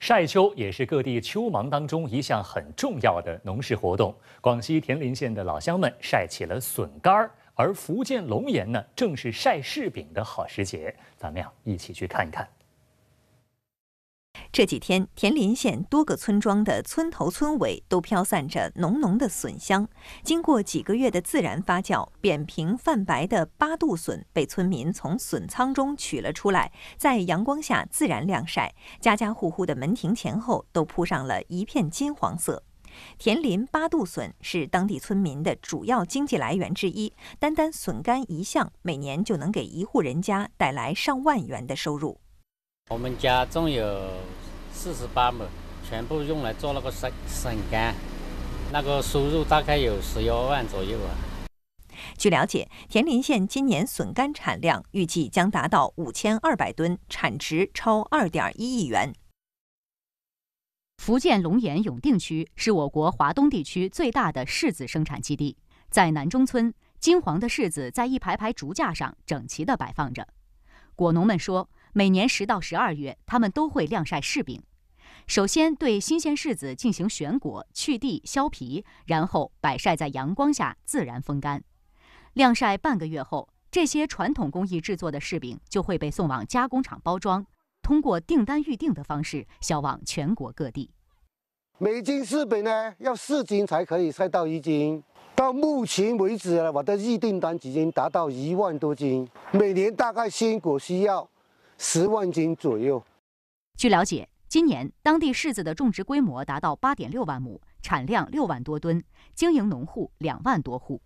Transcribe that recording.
晒秋也是各地秋忙当中一项很重要的农事活动。广西田林县的老乡们晒起了笋干儿，而福建龙岩呢，正是晒柿饼的好时节。咱们呀，一起去看一看。这几天，田林县多个村庄的村头村尾都飘散着浓浓的笋香。经过几个月的自然发酵，扁平泛白的八度笋被村民从笋仓中取了出来，在阳光下自然晾晒。家家户户的门庭前后都铺上了一片金黄色。田林八度笋是当地村民的主要经济来源之一，单单笋干一项，每年就能给一户人家带来上万元的收入。我们家种有。四十八亩全部用来做那个笋笋干，那个收入大概有十一万左右啊。据了解，田林县今年笋干产量预计将达到五千二百吨，产值超二点一亿元。福建龙岩永定区是我国华东地区最大的柿子生产基地，在南中村，金黄的柿子在一排排竹架上整齐地摆放着。果农们说。每年十到十二月，他们都会晾晒柿饼。首先，对新鲜柿子进行选果、去蒂、削皮，然后摆晒在阳光下自然风干。晾晒半个月后，这些传统工艺制作的柿饼就会被送往加工厂包装，通过订单预订的方式销往全国各地。每斤柿饼呢，要四斤才可以晒到一斤。到目前为止我的预订单已经达到一万多斤。每年大概鲜果需要。十万斤左右。据了解，今年当地柿子的种植规模达到八点六万亩，产量六万多吨，经营农户两万多户。